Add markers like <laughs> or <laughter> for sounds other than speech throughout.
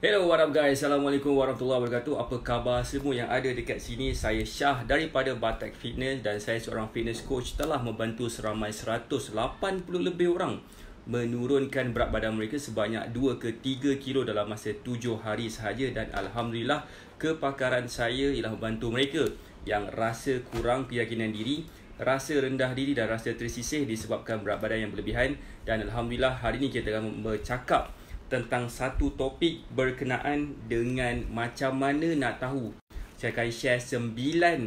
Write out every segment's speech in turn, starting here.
Hello, what up guys? Assalamualaikum warahmatullahi wabarakatuh. Apa khabar semua yang ada dekat sini? Saya Syah daripada Batak Fitness dan saya seorang fitness coach telah membantu seramai 180 lebih orang menurunkan berat badan mereka sebanyak 2 ke 3 kilo dalam masa 7 hari sahaja dan Alhamdulillah kepakaran saya ialah membantu mereka yang rasa kurang keyakinan diri rasa rendah diri dan rasa tersisih disebabkan berat badan yang berlebihan dan Alhamdulillah hari ini kita akan bercakap tentang satu topik berkenaan dengan macam mana nak tahu. Saya akan share sembilan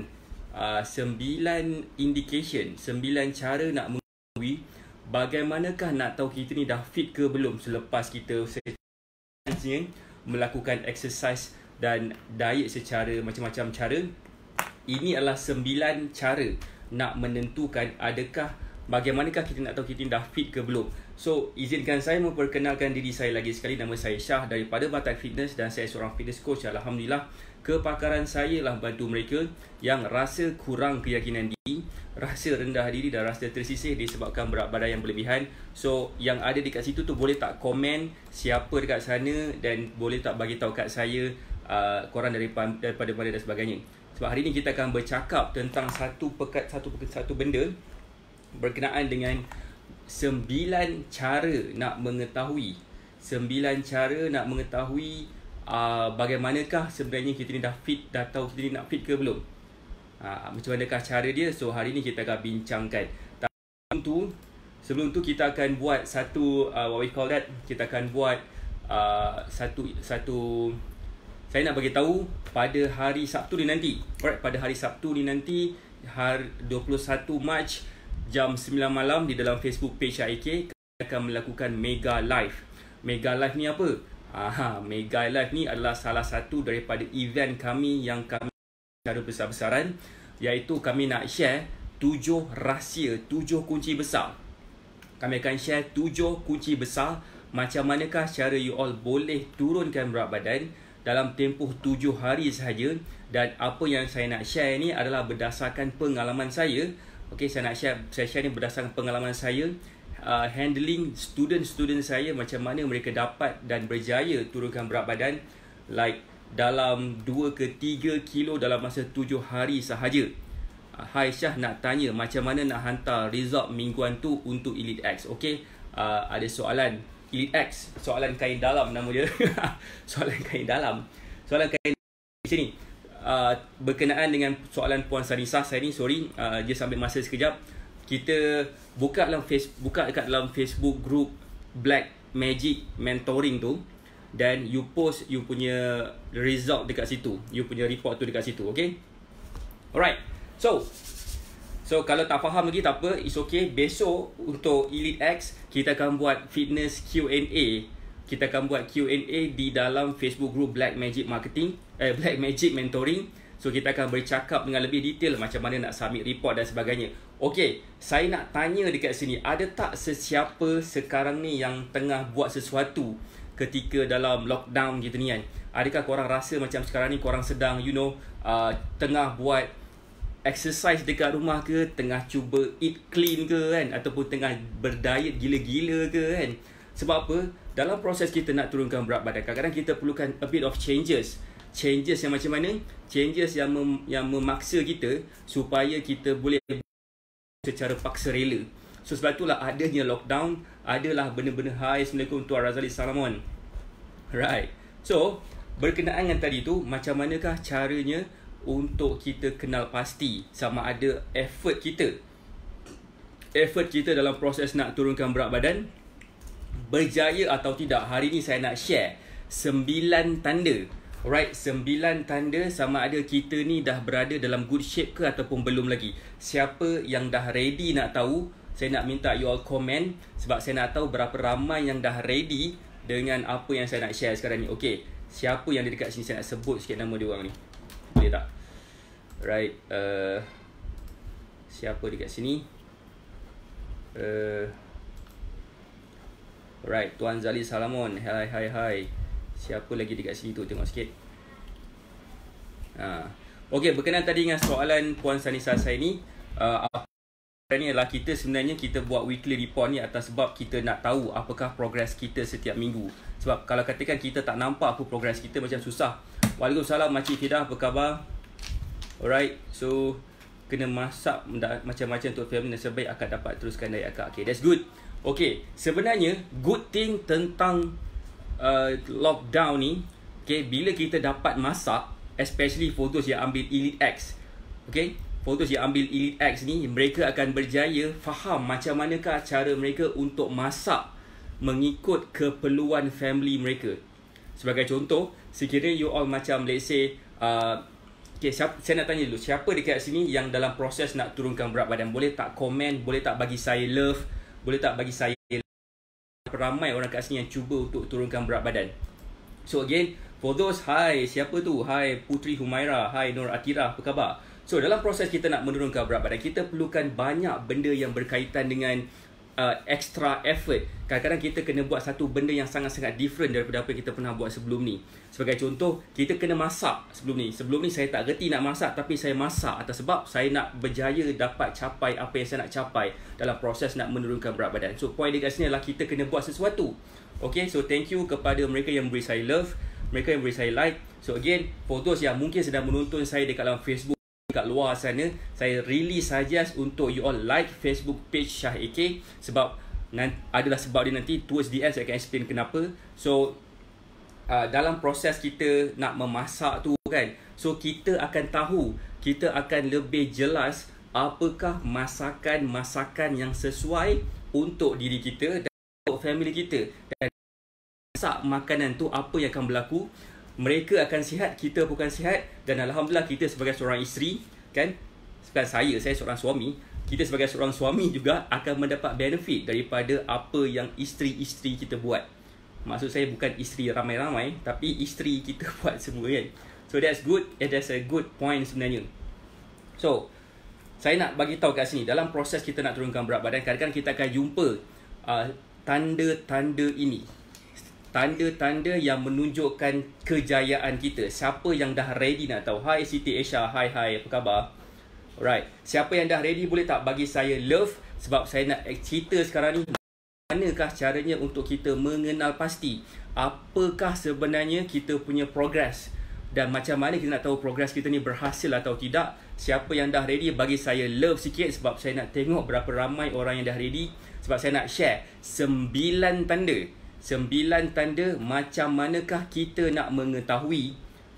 uh, sembilan indication, sembilan cara nak mengetahui bagaimanakah nak tahu kita ni dah fit ke belum selepas kita melakukan exercise dan diet secara macam-macam cara. Ini adalah sembilan cara nak menentukan adakah bagaimanakah kita nak tahu kita ni dah fit ke belum. So, izinkan saya memperkenalkan diri saya lagi sekali. Nama saya Syah daripada Batak Fitness dan saya seorang fitness coach. Alhamdulillah, kepakaran saya lah bantu mereka yang rasa kurang keyakinan diri, rasa rendah diri dan rasa tersisih disebabkan berat badan yang berlebihan. So, yang ada dekat situ tu boleh tak komen siapa dekat sana dan boleh tak bagi tahu kat saya uh, korang daripada daripada pada dan sebagainya. Sebab hari ni kita akan bercakap tentang satu pekat satu pekat satu benda berkenaan dengan sembilan cara nak mengetahui sembilan cara nak mengetahui uh, bagaimanakah sebenarnya kita ni dah fit dah tahu kita ni nak fit ke belum uh, macam manakah cara dia so hari ni kita akan bincangkan sebelum tu sebelum tu kita akan buat satu uh, what we call that kita akan buat uh, satu satu saya nak bagi tahu pada hari Sabtu ni nanti alright pada hari Sabtu ni nanti hari 21 Mac jam 9 malam di dalam Facebook page IK kami akan melakukan mega live. Mega live ni apa? Aha, mega live ni adalah salah satu daripada event kami yang kami cara besar-besaran iaitu kami nak share tujuh rahsia, tujuh kunci besar. Kami akan share tujuh kunci besar macam manakah cara you all boleh turunkan berat badan dalam tempoh tujuh hari sahaja dan apa yang saya nak share ni adalah berdasarkan pengalaman saya Okay, saya nak share, saya share ni berdasarkan pengalaman saya uh, handling student-student saya macam mana mereka dapat dan berjaya turunkan berat badan like dalam 2 ke 3 kilo dalam masa 7 hari sahaja. Uh, Hai Syah nak tanya macam mana nak hantar result mingguan tu untuk Elite X. Okay, uh, ah, ada soalan Elite X, soalan kain dalam nama dia. <laughs> soalan kain dalam. Soalan kain di sini. Uh, berkenaan dengan soalan Puan Sarisah saya ni sorry uh, dia sambil masa sekejap kita buka dalam face buka dekat dalam Facebook group Black Magic Mentoring tu dan you post you punya result dekat situ you punya report tu dekat situ okay alright so So kalau tak faham lagi tak apa, it's okay. Besok untuk Elite X, kita akan buat fitness Q&A. Kita akan buat Q&A di dalam Facebook group Black Magic Marketing eh, Black Magic Mentoring. So kita akan bercakap dengan lebih detail macam mana nak submit report dan sebagainya. Okey, saya nak tanya dekat sini, ada tak sesiapa sekarang ni yang tengah buat sesuatu ketika dalam lockdown gitu ni kan? Adakah korang rasa macam sekarang ni korang sedang you know uh, tengah buat exercise dekat rumah ke, tengah cuba eat clean ke kan ataupun tengah berdiet gila-gila ke kan? Sebab apa? Dalam proses kita nak turunkan berat badan, kadang-kadang kita perlukan a bit of changes changes yang macam mana changes yang mem, yang memaksa kita supaya kita boleh secara paksa rela so sebab itulah adanya lockdown adalah benda-benda hai Assalamualaikum Tuan Razali Salamon right so berkenaan dengan tadi tu macam manakah caranya untuk kita kenal pasti sama ada effort kita effort kita dalam proses nak turunkan berat badan berjaya atau tidak hari ni saya nak share sembilan tanda Alright, sembilan tanda sama ada kita ni dah berada dalam good shape ke ataupun belum lagi. Siapa yang dah ready nak tahu, saya nak minta you all comment sebab saya nak tahu berapa ramai yang dah ready dengan apa yang saya nak share sekarang ni. Okay, siapa yang ada dekat sini saya nak sebut sikit nama dia orang ni. Boleh tak? Right, uh, siapa dekat sini? Uh, right, Tuan Zali Salamon. Hai, hai, hai. Siapa lagi dekat sini tu tengok sikit. Ha. Okey, berkenaan tadi dengan soalan Puan Sanisa saya ni, uh, apa ni adalah kita sebenarnya kita buat weekly report ni atas sebab kita nak tahu apakah progress kita setiap minggu. Sebab kalau katakan kita tak nampak apa progress kita macam susah. Waalaikumsalam Makcik Fidah, apa khabar? Alright, so kena masak macam-macam untuk family nasib baik akan dapat teruskan diet akak. Okay, that's good. Okay, sebenarnya good thing tentang uh, lockdown ni okay, bila kita dapat masak especially photos yang ambil Elite X okay, photos yang ambil Elite X ni mereka akan berjaya faham macam manakah cara mereka untuk masak mengikut keperluan family mereka sebagai contoh sekiranya you all macam let's say uh, okay, siapa, saya nak tanya dulu siapa dekat sini yang dalam proses nak turunkan berat badan boleh tak komen boleh tak bagi saya love boleh tak bagi saya ramai orang kat sini yang cuba untuk turunkan berat badan. So again, for those hi, siapa tu? Hi Putri Humaira, hi Nur Atira, apa khabar? So dalam proses kita nak menurunkan berat badan, kita perlukan banyak benda yang berkaitan dengan uh, extra effort. Kadang-kadang kita kena buat satu benda yang sangat-sangat different daripada apa kita pernah buat sebelum ni. Sebagai contoh, kita kena masak sebelum ni. Sebelum ni saya tak reti nak masak tapi saya masak atas sebab saya nak berjaya dapat capai apa yang saya nak capai dalam proses nak menurunkan berat badan. So, point dekat sini adalah kita kena buat sesuatu. Okay, so thank you kepada mereka yang beri saya love, mereka yang beri saya like. So, again, for those yang mungkin sedang menonton saya dekat dalam Facebook, kat luar sana saya really suggest untuk you all like Facebook page Shah AK sebab nanti, adalah sebab dia nanti towards the end saya akan explain kenapa so uh, dalam proses kita nak memasak tu kan so kita akan tahu kita akan lebih jelas apakah masakan-masakan yang sesuai untuk diri kita dan untuk family kita dan masak makanan tu apa yang akan berlaku mereka akan sihat, kita bukan sihat dan alhamdulillah kita sebagai seorang isteri kan sebab saya saya seorang suami, kita sebagai seorang suami juga akan mendapat benefit daripada apa yang isteri-isteri kita buat. Maksud saya bukan isteri ramai-ramai tapi isteri kita <laughs> buat semua kan. So that's good, yeah, that's a good point sebenarnya. So saya nak bagi tahu kat sini dalam proses kita nak turunkan berat badan kadang-kadang kita akan jumpa uh, tanda-tanda ini tanda-tanda yang menunjukkan kejayaan kita. Siapa yang dah ready nak tahu? Hai Siti Aisyah, hai hai, apa khabar? Alright, siapa yang dah ready boleh tak bagi saya love? Sebab saya nak cerita sekarang ni, manakah caranya untuk kita mengenal pasti apakah sebenarnya kita punya progress dan macam mana kita nak tahu progress kita ni berhasil atau tidak? Siapa yang dah ready bagi saya love sikit sebab saya nak tengok berapa ramai orang yang dah ready sebab saya nak share sembilan tanda sembilan tanda macam manakah kita nak mengetahui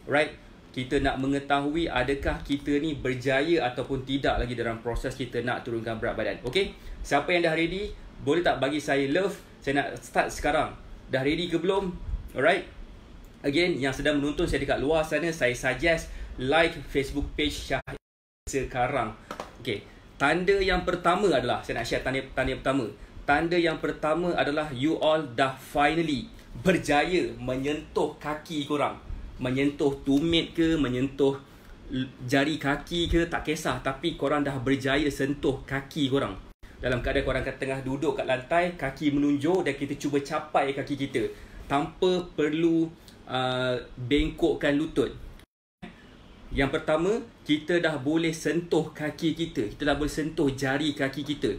right kita nak mengetahui adakah kita ni berjaya ataupun tidak lagi dalam proses kita nak turunkan berat badan okey siapa yang dah ready boleh tak bagi saya love saya nak start sekarang dah ready ke belum alright again yang sedang menonton saya dekat luar sana saya suggest like Facebook page Syah sekarang okey tanda yang pertama adalah saya nak share tanda tanda pertama tanda yang pertama adalah you all dah finally berjaya menyentuh kaki korang. Menyentuh tumit ke, menyentuh jari kaki ke, tak kisah. Tapi korang dah berjaya sentuh kaki korang. Dalam keadaan korang kat tengah duduk kat lantai, kaki menunjuk dan kita cuba capai kaki kita. Tanpa perlu uh, bengkokkan lutut. Yang pertama, kita dah boleh sentuh kaki kita. Kita dah boleh sentuh jari kaki kita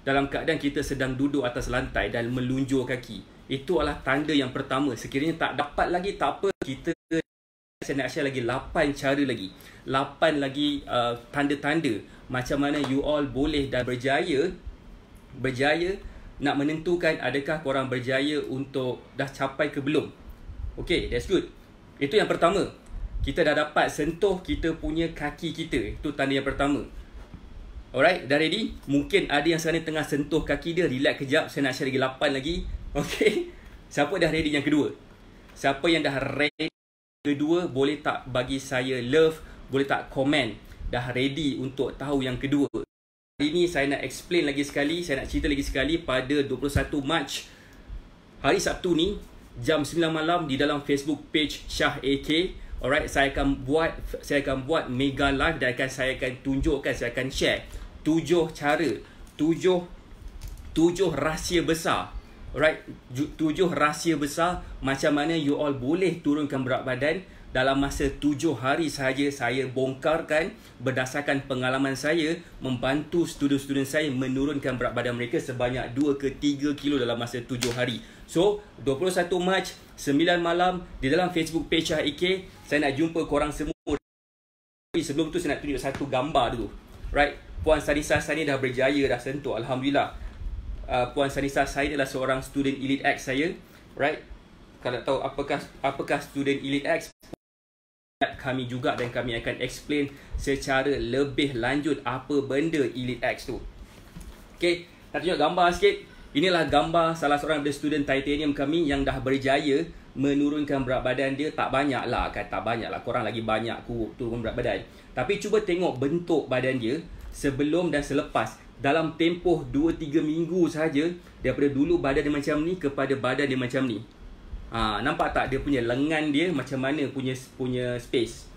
dalam keadaan kita sedang duduk atas lantai dan melunjur kaki. Itu adalah tanda yang pertama. Sekiranya tak dapat lagi, tak apa. Kita saya nak share lagi 8 cara lagi. 8 lagi uh, tanda-tanda macam mana you all boleh dan berjaya berjaya nak menentukan adakah korang berjaya untuk dah capai ke belum. Okay, that's good. Itu yang pertama. Kita dah dapat sentuh kita punya kaki kita. Itu tanda yang pertama. Alright, dah ready? Mungkin ada yang sekarang tengah sentuh kaki dia, relax kejap, saya nak share lagi 8 lagi. <laughs> Okay? Siapa dah ready yang kedua? Siapa yang dah ready kedua, boleh tak bagi saya love, boleh tak komen? Dah ready untuk tahu yang kedua. Hari ni saya nak explain lagi sekali, saya nak cerita lagi sekali pada 21 Mac hari Sabtu ni, jam 9 malam di dalam Facebook page Shah AK. Alright, saya akan buat saya akan buat mega live dan saya akan tunjukkan, saya akan share tujuh cara, tujuh tujuh rahsia besar. right? tujuh rahsia besar macam mana you all boleh turunkan berat badan dalam masa tujuh hari sahaja saya bongkarkan berdasarkan pengalaman saya membantu student-student saya menurunkan berat badan mereka sebanyak 2 ke 3 kilo dalam masa tujuh hari. So, 21 Mac, 9 malam di dalam Facebook page Shah AK, saya nak jumpa korang semua. Sebelum tu saya nak tunjuk satu gambar dulu. Right, Puan Sanisa Sain dah berjaya dah sentuh alhamdulillah. Uh, Puan Sanisa Sain adalah seorang student Elite X saya. Right? Kalau tahu apakah apakah student Elite X kami juga dan kami akan explain secara lebih lanjut apa benda Elite X tu. Okay, nak tunjuk gambar sikit. Inilah gambar salah seorang daripada student titanium kami yang dah berjaya menurunkan berat badan dia tak banyak lah kan tak banyak lah korang lagi banyak turun berat badan tapi cuba tengok bentuk badan dia sebelum dan selepas dalam tempoh 2 3 minggu saja daripada dulu badan dia macam ni kepada badan dia macam ni. Ha, nampak tak dia punya lengan dia macam mana punya punya space.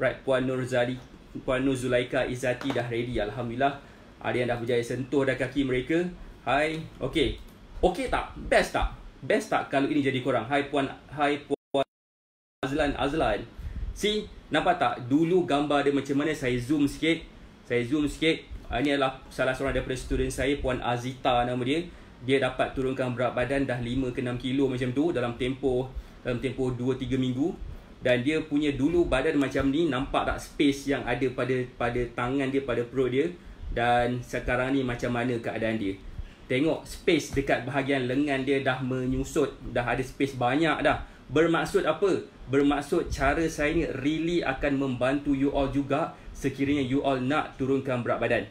Right Puan Nur Zali, Puan Nur Zulaika Izati dah ready alhamdulillah. Ada yang dah berjaya sentuh dah kaki mereka. Hai, okey. Okey tak? Best tak? Best tak kalau ini jadi korang? Hai Puan, hai Puan Azlan Azlan. si nampak tak dulu gambar dia macam mana saya zoom sikit saya zoom sikit ah, ini adalah salah seorang daripada student saya Puan Azita nama dia dia dapat turunkan berat badan dah 5 ke 6 kilo macam tu dalam tempoh dalam tempoh 2 3 minggu dan dia punya dulu badan macam ni nampak tak space yang ada pada pada tangan dia pada perut dia dan sekarang ni macam mana keadaan dia tengok space dekat bahagian lengan dia dah menyusut dah ada space banyak dah bermaksud apa bermaksud cara saya ni really akan membantu you all juga sekiranya you all nak turunkan berat badan.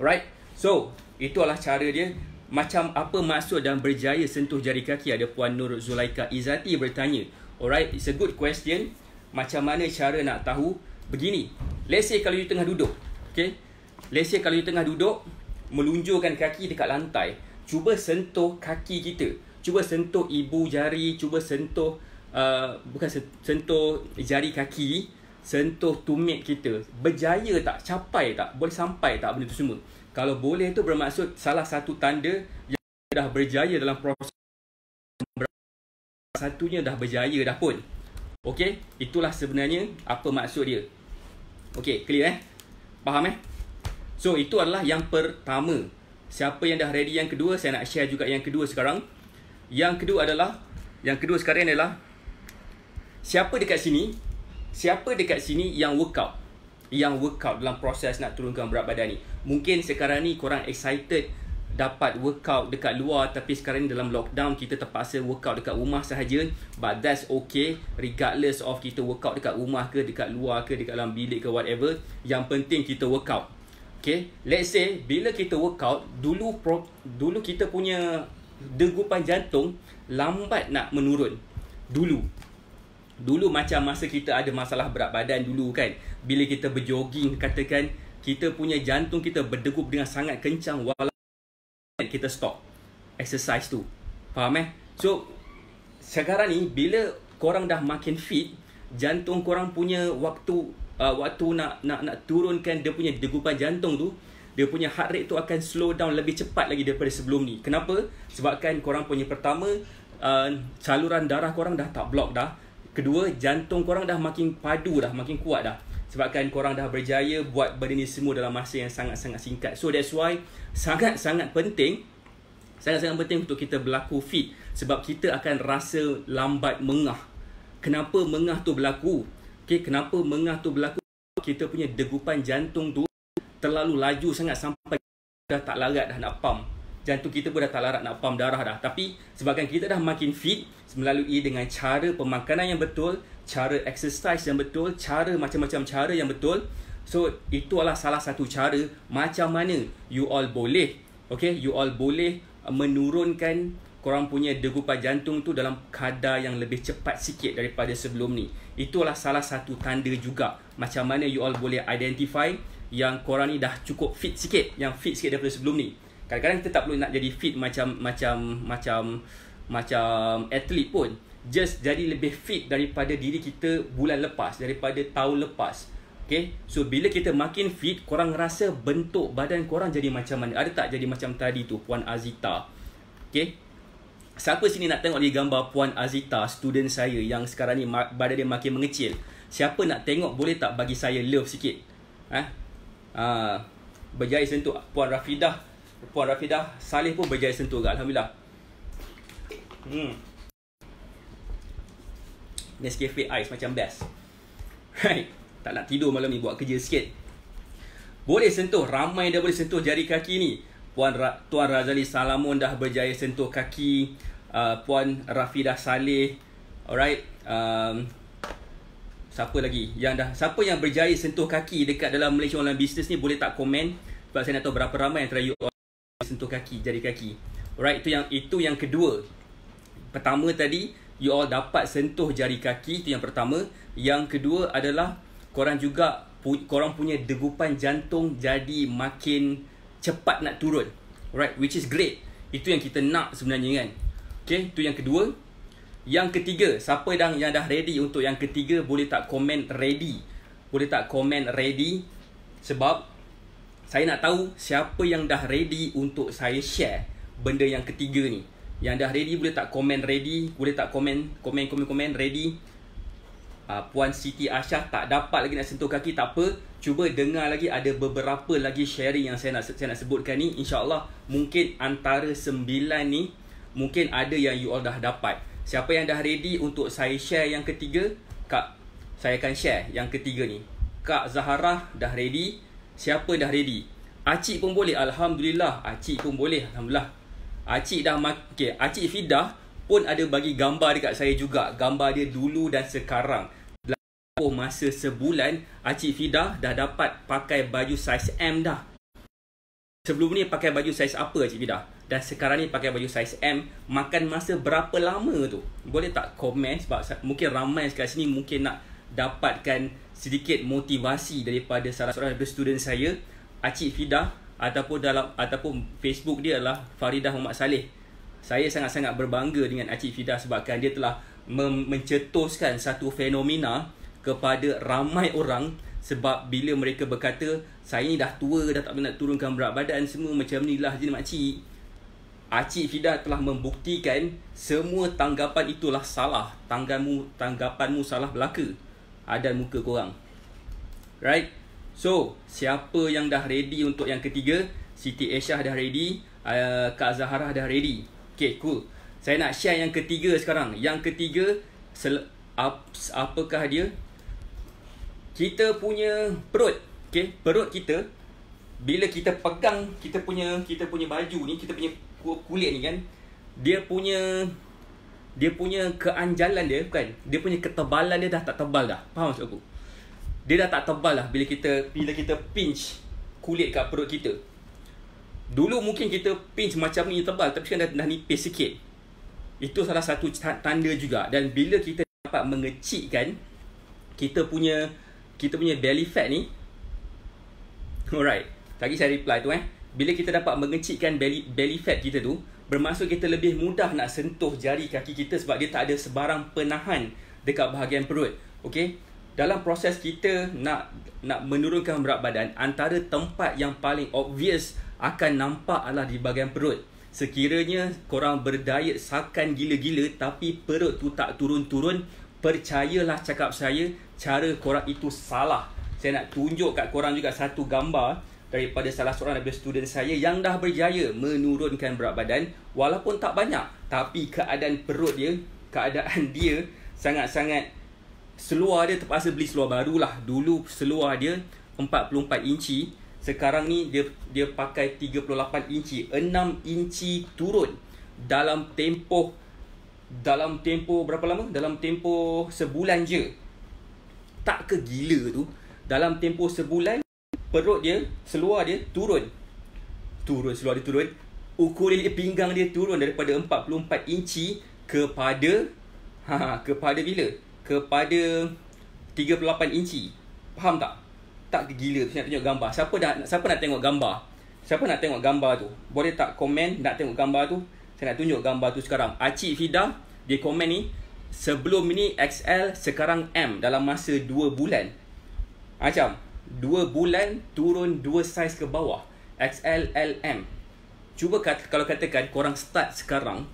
Alright? So, itulah cara dia. Macam apa maksud dan berjaya sentuh jari kaki ada Puan Nur Zulaika Izati bertanya. Alright? It's a good question. Macam mana cara nak tahu? Begini. Let's say kalau you tengah duduk. Okay? Let's say kalau you tengah duduk, melunjurkan kaki dekat lantai. Cuba sentuh kaki kita. Cuba sentuh ibu jari. Cuba sentuh uh, bukan sentuh jari kaki sentuh tumit kita berjaya tak capai tak boleh sampai tak benda tu semua kalau boleh tu bermaksud salah satu tanda yang dah berjaya dalam proses satunya dah berjaya dah pun okey itulah sebenarnya apa maksud dia okey clear eh faham eh so itu adalah yang pertama siapa yang dah ready yang kedua saya nak share juga yang kedua sekarang yang kedua adalah yang kedua sekarang adalah Siapa dekat sini? Siapa dekat sini yang workout? Yang workout dalam proses nak turunkan berat badan ni. Mungkin sekarang ni korang excited dapat workout dekat luar tapi sekarang ni dalam lockdown kita terpaksa workout dekat rumah sahaja but that's okay regardless of kita workout dekat rumah ke dekat luar ke dekat dalam bilik ke whatever yang penting kita workout okay let's say bila kita workout dulu pro, dulu kita punya degupan jantung lambat nak menurun dulu Dulu macam masa kita ada masalah berat badan dulu kan Bila kita berjoging katakan Kita punya jantung kita berdegup dengan sangat kencang Walaupun kita stop Exercise tu Faham eh? So Sekarang ni bila korang dah makin fit Jantung korang punya waktu uh, Waktu nak, nak nak turunkan dia punya degupan jantung tu Dia punya heart rate tu akan slow down lebih cepat lagi daripada sebelum ni Kenapa? Sebabkan korang punya pertama uh, Saluran darah korang dah tak block dah Kedua, jantung korang dah makin padu dah, makin kuat dah. Sebabkan korang dah berjaya buat benda ni semua dalam masa yang sangat-sangat singkat. So that's why sangat-sangat penting sangat-sangat penting untuk kita berlaku fit sebab kita akan rasa lambat mengah. Kenapa mengah tu berlaku? Okay, kenapa mengah tu berlaku? Kita punya degupan jantung tu terlalu laju sangat sampai dah tak larat dah nak pump jantung kita pun dah tak larat nak pam darah dah tapi sebabkan kita dah makin fit melalui dengan cara pemakanan yang betul cara exercise yang betul cara macam-macam cara yang betul so itu adalah salah satu cara macam mana you all boleh okay you all boleh menurunkan korang punya degupan jantung tu dalam kadar yang lebih cepat sikit daripada sebelum ni Itu itulah salah satu tanda juga macam mana you all boleh identify yang korang ni dah cukup fit sikit yang fit sikit daripada sebelum ni kadang-kadang kita tak perlu nak jadi fit macam macam macam macam atlet pun just jadi lebih fit daripada diri kita bulan lepas daripada tahun lepas Okay. So bila kita makin fit Korang rasa bentuk badan korang jadi macam mana Ada tak jadi macam tadi tu Puan Azita okay. Siapa sini nak tengok di gambar Puan Azita Student saya yang sekarang ni badan dia makin mengecil Siapa nak tengok boleh tak bagi saya love sikit ha? Ha. Berjaya sentuh Puan Rafidah Puan Rafidah Salih pun berjaya sentuh kat Alhamdulillah Hmm Nescafe Ice macam best Right Tak nak tidur malam ni buat kerja sikit Boleh sentuh Ramai dah boleh sentuh jari kaki ni Puan Ra- Tuan Razali Salamun dah berjaya sentuh kaki uh, Puan Rafidah salih. Alright um, Siapa lagi yang dah Siapa yang berjaya sentuh kaki dekat dalam Malaysia Online Business ni Boleh tak komen Sebab saya nak tahu berapa ramai antara you sentuh kaki jari kaki. Alright, itu yang itu yang kedua. Pertama tadi you all dapat sentuh jari kaki itu yang pertama. Yang kedua adalah korang juga korang punya degupan jantung jadi makin cepat nak turun. Alright, which is great. Itu yang kita nak sebenarnya kan. Okay, itu yang kedua. Yang ketiga, siapa yang, yang dah ready untuk yang ketiga boleh tak komen ready? Boleh tak komen ready? Sebab saya nak tahu siapa yang dah ready untuk saya share benda yang ketiga ni. Yang dah ready boleh tak komen ready, boleh tak komen, komen, komen, komen, ready. Uh, Puan Siti Aisyah tak dapat lagi nak sentuh kaki, tak apa. Cuba dengar lagi ada beberapa lagi sharing yang saya nak saya nak sebutkan ni. InsyaAllah mungkin antara sembilan ni, mungkin ada yang you all dah dapat. Siapa yang dah ready untuk saya share yang ketiga, Kak, saya akan share yang ketiga ni. Kak Zaharah dah ready. Siapa dah ready? Acik pun boleh. Alhamdulillah. Acik pun boleh. Alhamdulillah. Acik dah okay. Acik Fidah pun ada bagi gambar dekat saya juga. Gambar dia dulu dan sekarang. Dalam masa sebulan, Acik Fidah dah dapat pakai baju saiz M dah. Sebelum ni pakai baju saiz apa Acik Fidah? Dan sekarang ni pakai baju saiz M Makan masa berapa lama tu? Boleh tak komen sebab mungkin ramai kat sini mungkin nak dapatkan sedikit motivasi daripada salah seorang daripada student saya Acik Fida ataupun dalam ataupun Facebook dia adalah Faridah Muhammad Saleh. Saya sangat-sangat berbangga dengan Acik Fida sebabkan dia telah mencetuskan satu fenomena kepada ramai orang sebab bila mereka berkata saya ni dah tua dah tak nak turunkan berat badan semua macam ni lah jenis makcik. Acik Fida telah membuktikan semua tanggapan itulah salah. Tanggamu, tanggapanmu salah belaka adan muka korang. Right? So, siapa yang dah ready untuk yang ketiga? Siti Aisyah dah ready. Uh, Kak Zahara dah ready. Okay, cool. Saya nak share yang ketiga sekarang. Yang ketiga, sel- ap- apakah dia? Kita punya perut. Okay, perut kita. Bila kita pegang kita punya kita punya baju ni, kita punya kulit ni kan. Dia punya dia punya keanjalan dia kan dia punya ketebalan dia dah tak tebal dah faham maksud aku dia dah tak tebal lah bila kita bila kita pinch kulit kat perut kita dulu mungkin kita pinch macam ni tebal tapi sekarang dah, dah nipis sikit itu salah satu tanda juga dan bila kita dapat mengecikkan kita punya kita punya belly fat ni <laughs> alright Tadi saya reply tu eh bila kita dapat mengecikkan belly belly fat kita tu Bermaksud kita lebih mudah nak sentuh jari kaki kita sebab dia tak ada sebarang penahan dekat bahagian perut. Okey. Dalam proses kita nak nak menurunkan berat badan, antara tempat yang paling obvious akan nampak adalah di bahagian perut. Sekiranya korang berdiet sakan gila-gila tapi perut tu tak turun-turun, percayalah cakap saya, cara korang itu salah. Saya nak tunjuk kat korang juga satu gambar daripada salah seorang daripada student saya yang dah berjaya menurunkan berat badan walaupun tak banyak tapi keadaan perut dia keadaan <laughs> dia sangat-sangat seluar dia terpaksa beli seluar baru lah. dulu seluar dia 44 inci sekarang ni dia dia pakai 38 inci 6 inci turun dalam tempoh dalam tempoh berapa lama dalam tempoh sebulan je tak ke gila tu dalam tempoh sebulan perut dia seluar dia turun turun seluar dia turun Ukur dia pinggang dia turun daripada 44 inci kepada ha, ha kepada bila kepada 38 inci faham tak tak gila saya nak tunjuk gambar siapa dah siapa nak tengok gambar siapa nak tengok gambar tu boleh tak komen nak tengok gambar tu saya nak tunjuk gambar tu sekarang Aci Fida dia komen ni sebelum ni XL sekarang M dalam masa 2 bulan macam dua bulan turun dua size ke bawah XL, L, M. cuba kat, kalau katakan korang start sekarang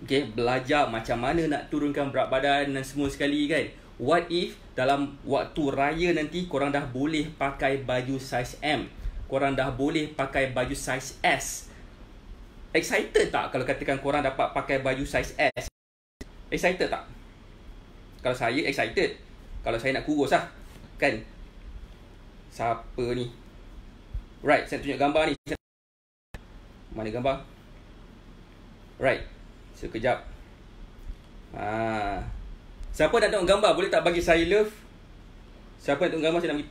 okay, belajar macam mana nak turunkan berat badan dan semua sekali kan what if dalam waktu raya nanti korang dah boleh pakai baju size M korang dah boleh pakai baju size S excited tak kalau katakan korang dapat pakai baju size S excited tak kalau saya excited kalau saya nak kurus lah kan Siapa ni Right, saya tunjuk gambar ni Mana gambar Right Sekejap ha. Siapa nak tengok gambar Boleh tak bagi saya love Siapa nak tengok gambar Saya nak,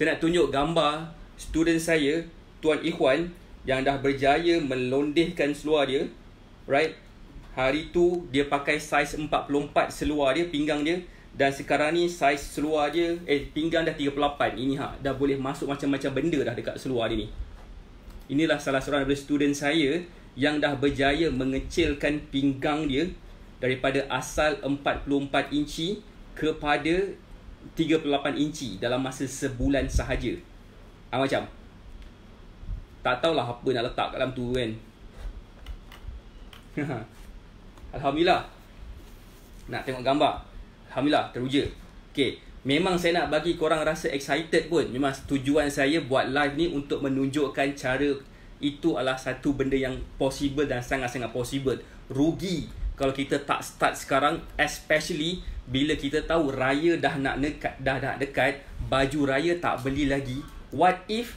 saya nak tunjuk gambar Student saya Tuan Ikhwan Yang dah berjaya Melondihkan seluar dia Right Hari tu Dia pakai saiz 44 Seluar dia Pinggang dia dan sekarang ni saiz seluar dia eh pinggang dah 38. Ini ha dah boleh masuk macam-macam benda dah dekat seluar dia ni. Inilah salah seorang daripada student saya yang dah berjaya mengecilkan pinggang dia daripada asal 44 inci kepada 38 inci dalam masa sebulan sahaja. Ha, macam tak tahulah apa nak letak kat dalam tu kan. <laughs> Alhamdulillah. Nak tengok gambar. Alhamdulillah teruja Okay Memang saya nak bagi korang rasa excited pun Memang tujuan saya buat live ni Untuk menunjukkan cara Itu adalah satu benda yang possible Dan sangat-sangat possible Rugi Kalau kita tak start sekarang Especially Bila kita tahu raya dah nak dekat, dah nak dekat Baju raya tak beli lagi What if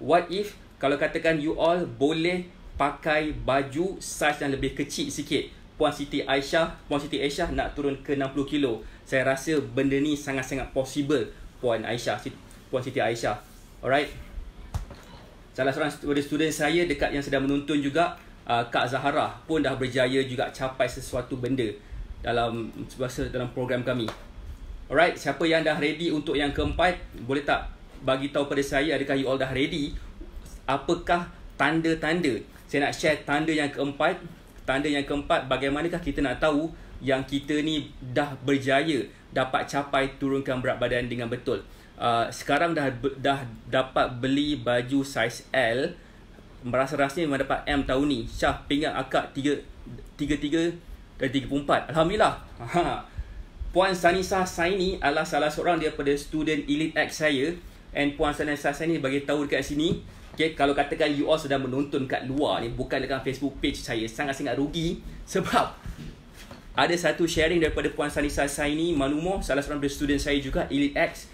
What if Kalau katakan you all boleh Pakai baju size yang lebih kecil sikit Puan Siti Aisyah Puan Siti Aisyah nak turun ke 60 kilo saya rasa benda ni sangat-sangat possible Puan Aisyah Puan Siti Aisyah Alright Salah seorang student saya dekat yang sedang menonton juga uh, Kak Zahara pun dah berjaya juga capai sesuatu benda dalam dalam program kami. Alright, siapa yang dah ready untuk yang keempat, boleh tak bagi tahu pada saya adakah you all dah ready? Apakah tanda-tanda? Saya nak share tanda yang keempat. Tanda yang keempat bagaimanakah kita nak tahu yang kita ni dah berjaya dapat capai turunkan berat badan dengan betul. Uh, sekarang dah dah dapat beli baju saiz L merasa-rasanya memang dapat M tahun ni. Syah pinggang akak 33 dan 34. Alhamdulillah. Ha. Puan Sanisa Saini adalah salah seorang daripada student Elite X saya and Puan Sanisa Saini bagi tahu dekat sini Okay, kalau katakan you all sedang menonton kat luar ni bukan dekat Facebook page saya sangat-sangat rugi sebab ada satu sharing daripada Puan Sanisa Saini Manumo salah seorang daripada student saya juga Elite X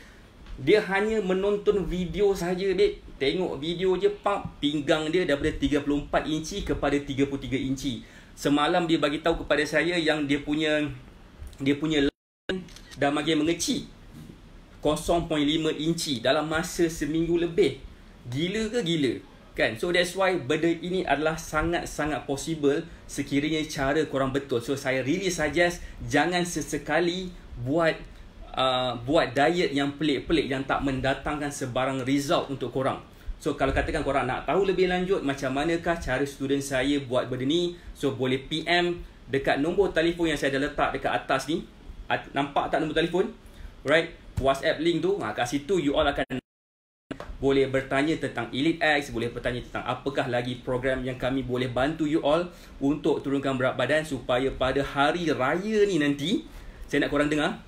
dia hanya menonton video saja babe tengok video je pak pinggang dia daripada 34 inci kepada 33 inci semalam dia bagi tahu kepada saya yang dia punya dia punya dah makin mengecik 0.5 inci dalam masa seminggu lebih gila ke gila Kan? So that's why benda ini adalah sangat-sangat possible sekiranya cara kurang betul. So saya really suggest jangan sesekali buat uh, buat diet yang pelik-pelik yang tak mendatangkan sebarang result untuk korang. So kalau katakan korang nak tahu lebih lanjut macam manakah cara student saya buat benda ni, so boleh PM dekat nombor telefon yang saya dah letak dekat atas ni. nampak tak nombor telefon? Right? WhatsApp link tu, ha, kat situ you all akan boleh bertanya tentang ElitX, boleh bertanya tentang apakah lagi program yang kami boleh bantu you all untuk turunkan berat badan supaya pada hari raya ni nanti, saya nak korang dengar,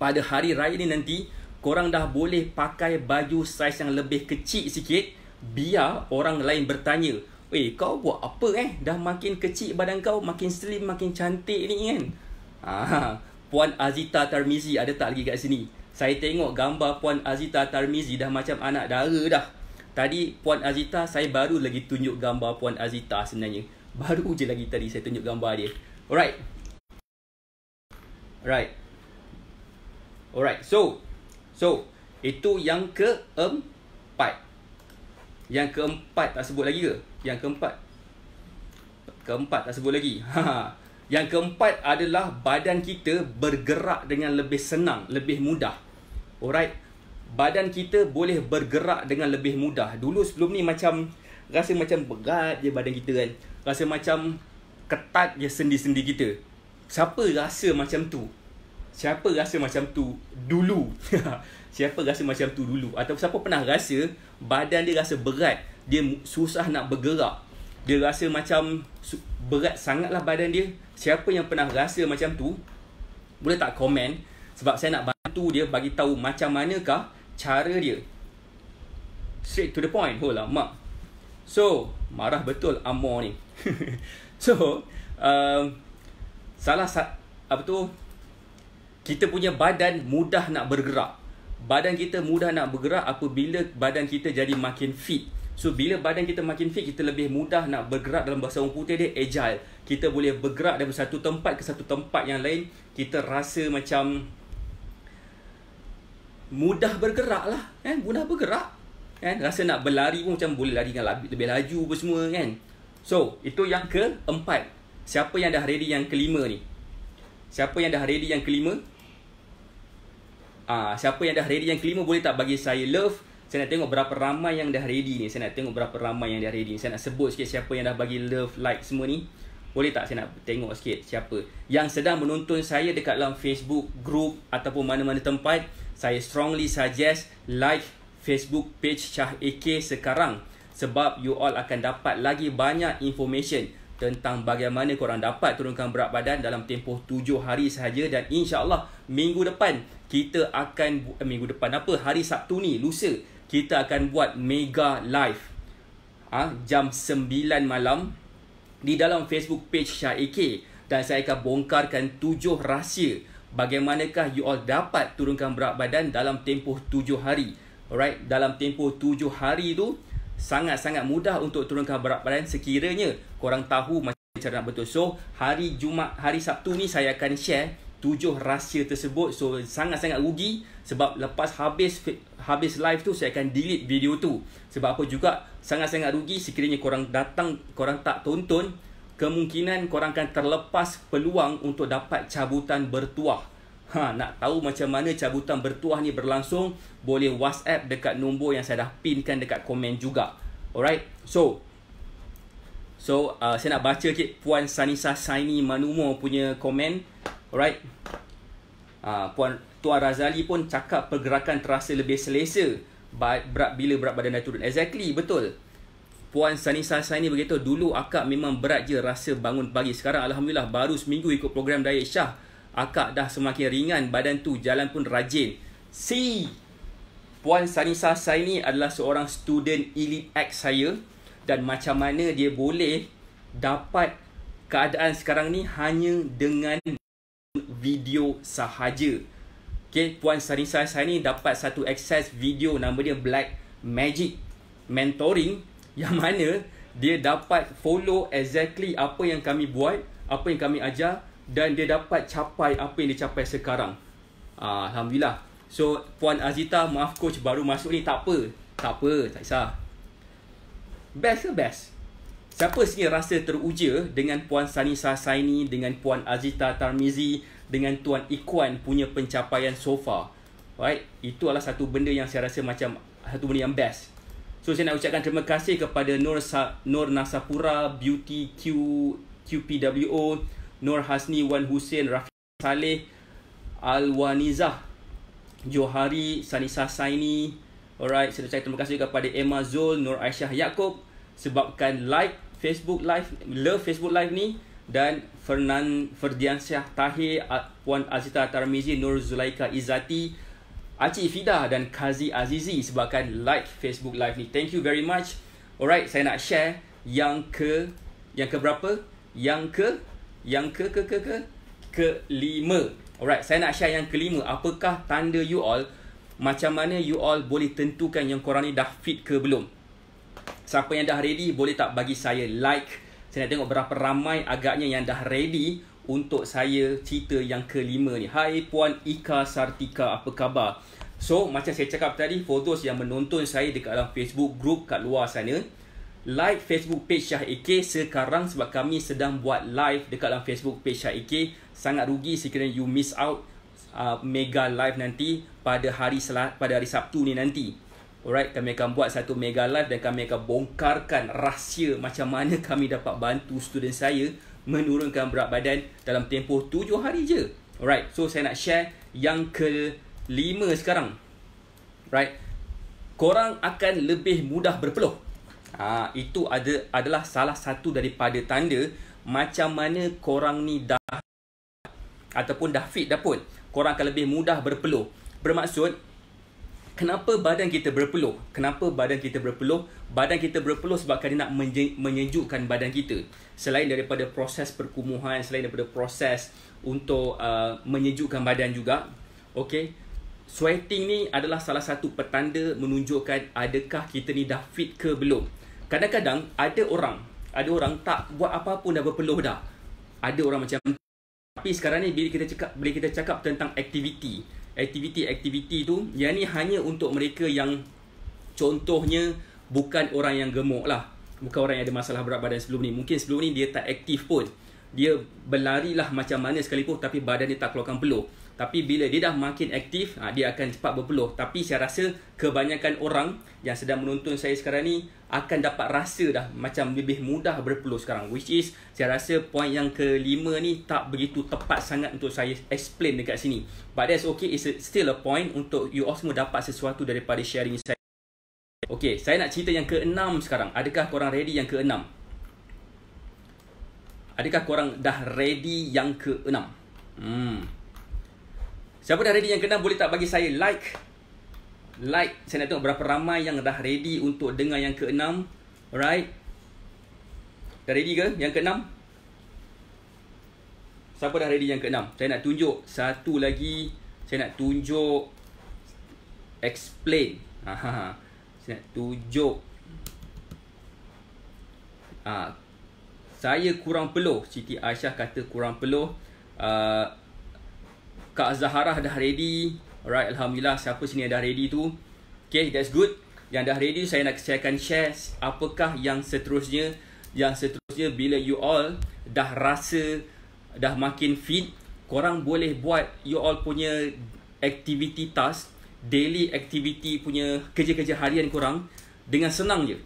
pada hari raya ni nanti, korang dah boleh pakai baju saiz yang lebih kecil sikit biar orang lain bertanya, Eh, kau buat apa eh? Dah makin kecil badan kau, makin slim, makin cantik ni kan? Ah, <laughs> Puan Azita Tarmizi ada tak lagi kat sini? saya tengok gambar Puan Azita Tarmizi dah macam anak dara dah. Tadi Puan Azita, saya baru lagi tunjuk gambar Puan Azita sebenarnya. Baru je lagi tadi saya tunjuk gambar dia. Alright. Alright. Alright. So. So. Itu yang keempat. Yang keempat tak sebut lagi ke? Yang keempat. Keempat tak sebut lagi. <laughs> Haa. Ha. Yang keempat adalah badan kita bergerak dengan lebih senang, lebih mudah. Alright. Badan kita boleh bergerak dengan lebih mudah. Dulu sebelum ni macam rasa macam berat je badan kita kan. Rasa macam ketat je sendi-sendi kita. Siapa rasa macam tu? Siapa rasa macam tu dulu? <laughs> siapa rasa macam tu dulu? Atau siapa pernah rasa badan dia rasa berat, dia susah nak bergerak. Dia rasa macam berat sangatlah badan dia siapa yang pernah rasa macam tu boleh tak komen sebab saya nak bantu dia bagi tahu macam manakah cara dia straight to the point hola oh, mak so marah betul amor ni <laughs> so um, salah apa tu kita punya badan mudah nak bergerak badan kita mudah nak bergerak apabila badan kita jadi makin fit so bila badan kita makin fit kita lebih mudah nak bergerak dalam bahasa orang putih dia agile kita boleh bergerak dari satu tempat ke satu tempat yang lain kita rasa macam mudah bergerak lah eh? mudah bergerak kan? rasa nak berlari pun macam boleh lari dengan lebih, lebih laju apa semua kan so itu yang keempat siapa yang dah ready yang kelima ni siapa yang dah ready yang kelima Ah, siapa yang dah ready yang kelima boleh tak bagi saya love saya nak tengok berapa ramai yang dah ready ni saya nak tengok berapa ramai yang dah ready ni saya nak sebut sikit siapa yang dah bagi love like semua ni boleh tak saya nak tengok sikit siapa yang sedang menonton saya dekat dalam Facebook group ataupun mana-mana tempat saya strongly suggest like Facebook page Shah AK sekarang sebab you all akan dapat lagi banyak information tentang bagaimana korang dapat turunkan berat badan dalam tempoh tujuh hari sahaja dan insyaAllah minggu depan kita akan eh, minggu depan apa hari Sabtu ni lusa kita akan buat mega live ha, jam 9 malam di dalam Facebook page Syah AK dan saya akan bongkarkan tujuh rahsia bagaimanakah you all dapat turunkan berat badan dalam tempoh tujuh hari. Alright, dalam tempoh tujuh hari tu sangat-sangat mudah untuk turunkan berat badan sekiranya korang tahu macam cara nak betul. So, hari Jumaat, hari Sabtu ni saya akan share tujuh rahsia tersebut so sangat-sangat rugi sebab lepas habis habis live tu saya akan delete video tu sebab apa juga sangat-sangat rugi sekiranya korang datang korang tak tonton kemungkinan korang akan terlepas peluang untuk dapat cabutan bertuah ha nak tahu macam mana cabutan bertuah ni berlangsung boleh WhatsApp dekat nombor yang saya dah pinkan dekat komen juga alright so so uh, saya nak baca sikit puan Sanisa Saini Manumo punya komen Alright. Uh, Puan Tuan Razali pun cakap pergerakan terasa lebih selesa berat bila berat badan dah turun. Exactly, betul. Puan Sani Sasa ni begitu dulu akak memang berat je rasa bangun pagi. Sekarang Alhamdulillah baru seminggu ikut program diet Syah. Akak dah semakin ringan badan tu, jalan pun rajin. Si Puan Sani Sasa ni adalah seorang student elite X saya. Dan macam mana dia boleh dapat keadaan sekarang ni hanya dengan video sahaja. Okay, Puan Sarisa saya ni dapat satu access video nama dia Black Magic Mentoring <laughs> yang mana dia dapat follow exactly apa yang kami buat, apa yang kami ajar dan dia dapat capai apa yang dia capai sekarang. Ah, Alhamdulillah. So, Puan Azita, maaf coach baru masuk ni, tak apa. Tak apa, tak kisah. Best ke best? Siapa sini rasa teruja dengan Puan Sanisa Saini, dengan Puan Azita Tarmizi, dengan Tuan Ikwan punya pencapaian so far? alright Itu adalah satu benda yang saya rasa macam satu benda yang best. So saya nak ucapkan terima kasih kepada Nur, Sa- Nur Nasapura, Beauty Q, QPWO, Nur Hasni, Wan Hussein, Rafiq Saleh, Alwanizah, Johari, Sanisa Saini. Alright, saya nak ucapkan terima kasih kepada Emma Zul, Nur Aisyah Yaakob, sebabkan like Facebook Live Love Facebook Live ni dan Fernan Ferdiansyah Tahir Puan Azita Tarmizi Nur Zulaika Izati Aci Fida dan Kazi Azizi sebabkan like Facebook Live ni. Thank you very much. Alright, saya nak share yang ke yang ke berapa? Yang ke yang ke ke ke ke ke lima. Alright, saya nak share yang kelima. Apakah tanda you all macam mana you all boleh tentukan yang korang ni dah fit ke belum? Siapa yang dah ready boleh tak bagi saya like Saya nak tengok berapa ramai agaknya yang dah ready Untuk saya cerita yang kelima ni Hai Puan Ika Sartika apa khabar So macam saya cakap tadi For those yang menonton saya dekat dalam Facebook group kat luar sana Like Facebook page Syah AK sekarang sebab kami sedang buat live dekat dalam Facebook page Syah AK Sangat rugi sekiranya you miss out uh, mega live nanti pada hari Sel- pada hari Sabtu ni nanti Alright, kami akan buat satu mega live dan kami akan bongkarkan rahsia macam mana kami dapat bantu student saya menurunkan berat badan dalam tempoh tujuh hari je. Alright, so saya nak share yang ke-5 sekarang. Right. Korang akan lebih mudah berpeluh. Ha, itu ada adalah salah satu daripada tanda macam mana korang ni dah ataupun dah fit dah pun. Korang akan lebih mudah berpeluh. Bermaksud kenapa badan kita berpeluh? Kenapa badan kita berpeluh? Badan kita berpeluh sebab kerana nak menyejukkan badan kita. Selain daripada proses perkumuhan, selain daripada proses untuk uh, menyejukkan badan juga. Okay. Sweating ni adalah salah satu petanda menunjukkan adakah kita ni dah fit ke belum. Kadang-kadang ada orang, ada orang tak buat apa pun dah berpeluh dah. Ada orang macam tapi sekarang ni bila kita cakap bila kita cakap tentang aktiviti, aktiviti-aktiviti tu yang ni hanya untuk mereka yang contohnya bukan orang yang gemuk lah bukan orang yang ada masalah berat badan sebelum ni mungkin sebelum ni dia tak aktif pun dia berlari lah macam mana sekalipun tapi badan dia tak keluarkan peluh tapi bila dia dah makin aktif ha, dia akan cepat berpeluh tapi saya rasa kebanyakan orang yang sedang menonton saya sekarang ni akan dapat rasa dah macam lebih mudah berpeluh sekarang which is saya rasa point yang kelima ni tak begitu tepat sangat untuk saya explain dekat sini but that's okay it's still a point untuk you all semua dapat sesuatu daripada sharing saya Okay, saya nak cerita yang keenam sekarang. Adakah korang ready yang keenam? Adakah korang dah ready yang keenam? Hmm. Siapa dah ready yang keenam boleh tak bagi saya like like saya nak tengok berapa ramai yang dah ready untuk dengar yang keenam alright dah ready ke yang keenam siapa dah ready yang keenam saya nak tunjuk satu lagi saya nak tunjuk explain Aha. saya nak tunjuk ha. saya kurang peluh Siti Aisyah kata kurang peluh uh, Kak Zaharah dah ready Alright, Alhamdulillah siapa sini yang dah ready tu Okay, that's good Yang dah ready saya nak saya akan share Apakah yang seterusnya Yang seterusnya bila you all Dah rasa Dah makin fit Korang boleh buat you all punya Activity task Daily activity punya kerja-kerja harian korang Dengan senang je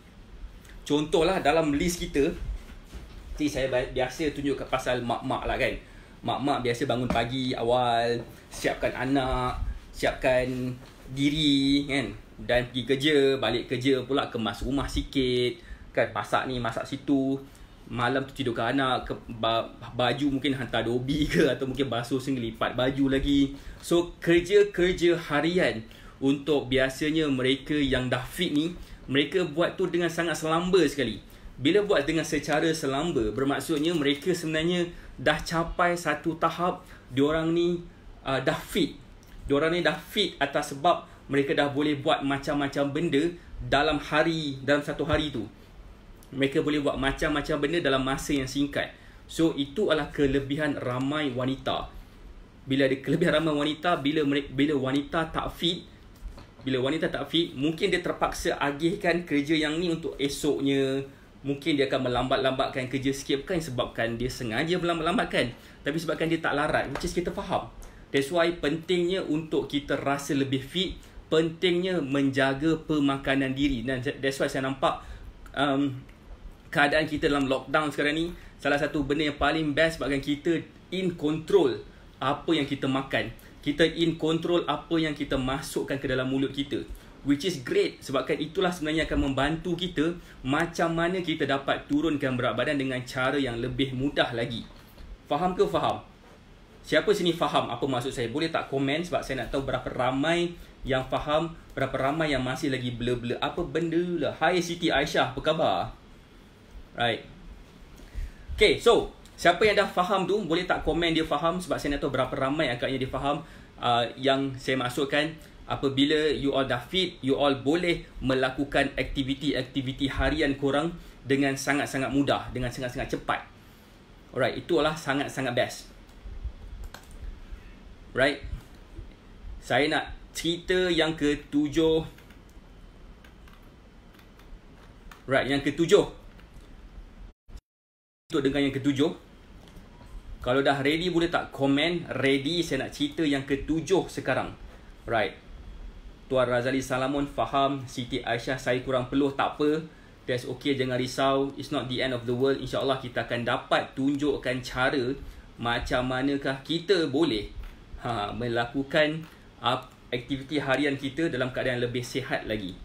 Contohlah dalam list kita Nanti saya biasa tunjuk pasal mak-mak lah kan Mak-mak biasa bangun pagi awal Siapkan anak siapkan diri kan dan pergi kerja balik kerja pula kemas rumah sikit kan masak ni masak situ malam tu tidurkan anak ke, baju mungkin hantar dobi ke atau mungkin basuh sendiri lipat baju lagi so kerja-kerja harian untuk biasanya mereka yang dah fit ni mereka buat tu dengan sangat selamba sekali bila buat dengan secara selamba bermaksudnya mereka sebenarnya dah capai satu tahap diorang ni uh, dah fit diorang ni dah fit atas sebab mereka dah boleh buat macam-macam benda dalam hari dalam satu hari tu mereka boleh buat macam-macam benda dalam masa yang singkat so itu adalah kelebihan ramai wanita bila ada kelebihan ramai wanita bila bila wanita tak fit bila wanita tak fit mungkin dia terpaksa agihkan kerja yang ni untuk esoknya mungkin dia akan melambat-lambatkan kerja sikit bukan sebabkan dia sengaja melambat-lambatkan tapi sebabkan dia tak larat which is kita faham That's why pentingnya untuk kita rasa lebih fit Pentingnya menjaga pemakanan diri Dan that's why saya nampak um, Keadaan kita dalam lockdown sekarang ni Salah satu benda yang paling best Sebabkan kita in control Apa yang kita makan Kita in control apa yang kita masukkan ke dalam mulut kita Which is great Sebabkan itulah sebenarnya akan membantu kita Macam mana kita dapat turunkan berat badan Dengan cara yang lebih mudah lagi Faham ke faham? Siapa sini faham apa maksud saya? Boleh tak komen sebab saya nak tahu berapa ramai yang faham, berapa ramai yang masih lagi blur-blur. Apa benda lah? Hai Siti Aisyah, apa khabar? Right. Okay, so siapa yang dah faham tu boleh tak komen dia faham sebab saya nak tahu berapa ramai agaknya dia faham uh, yang saya maksudkan apabila you all dah fit, you all boleh melakukan aktiviti-aktiviti harian korang dengan sangat-sangat mudah, dengan sangat-sangat cepat. Alright, itulah sangat-sangat best. Right? Saya nak cerita yang ketujuh. Right, yang ketujuh. Untuk dengan yang ketujuh. Kalau dah ready boleh tak komen ready saya nak cerita yang ketujuh sekarang. Right. Tuan Razali Salamon faham Siti Aisyah saya kurang peluh tak apa. That's okay jangan risau. It's not the end of the world. InsyaAllah kita akan dapat tunjukkan cara macam manakah kita boleh ha, melakukan aktiviti harian kita dalam keadaan lebih sihat lagi.